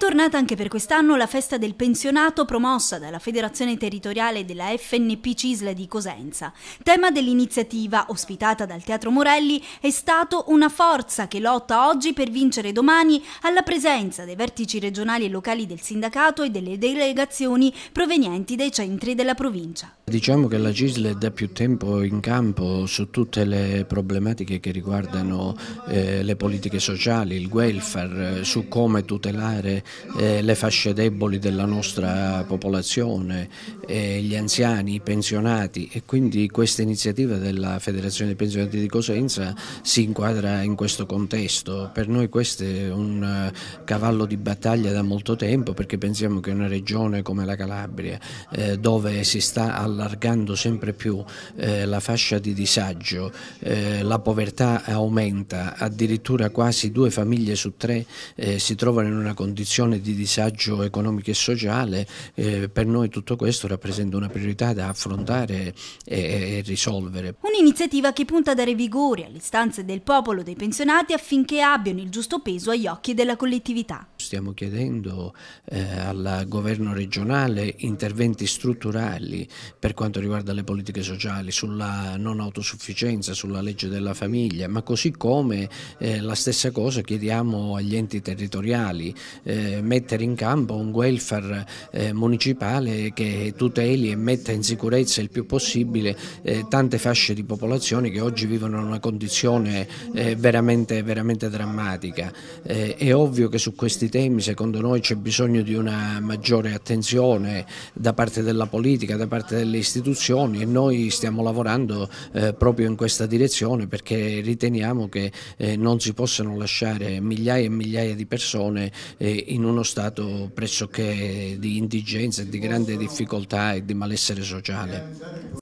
tornata anche per quest'anno la festa del pensionato promossa dalla Federazione Territoriale della FNP Cisle di Cosenza. Tema dell'iniziativa, ospitata dal Teatro Morelli, è stato una forza che lotta oggi per vincere domani alla presenza dei vertici regionali e locali del sindacato e delle delegazioni provenienti dai centri della provincia. Diciamo che la Cisle è da più tempo in campo su tutte le problematiche che riguardano eh, le politiche sociali, il welfare, eh, su come tutelare eh, le fasce deboli della nostra popolazione, eh, gli anziani, i pensionati e quindi questa iniziativa della Federazione dei Pensionati di Cosenza si inquadra in questo contesto. Per noi questo è un eh, cavallo di battaglia da molto tempo perché pensiamo che una regione come la Calabria eh, dove si sta allargando sempre più eh, la fascia di disagio, eh, la povertà aumenta, addirittura quasi due famiglie su tre si trovano in una condizione situazione di disagio economico e sociale, eh, per noi tutto questo rappresenta una priorità da affrontare e, e risolvere. Un'iniziativa che punta a dare vigore alle istanze del popolo dei pensionati affinché abbiano il giusto peso agli occhi della collettività. Stiamo chiedendo eh, al governo regionale interventi strutturali per quanto riguarda le politiche sociali, sulla non autosufficienza, sulla legge della famiglia, ma così come eh, la stessa cosa chiediamo agli enti territoriali. Eh, eh, mettere in campo un welfare eh, municipale che tuteli e metta in sicurezza il più possibile eh, tante fasce di popolazione che oggi vivono in una condizione veramente, veramente, drammatica. è ovvio che su questi temi secondo noi c'è bisogno di una maggiore attenzione da parte della politica, da parte delle istituzioni e noi stiamo lavorando proprio in questa direzione perché riteniamo che non si possano lasciare migliaia e migliaia di persone in uno stato pressoché di indigenza, di grande difficoltà e di malessere sociale.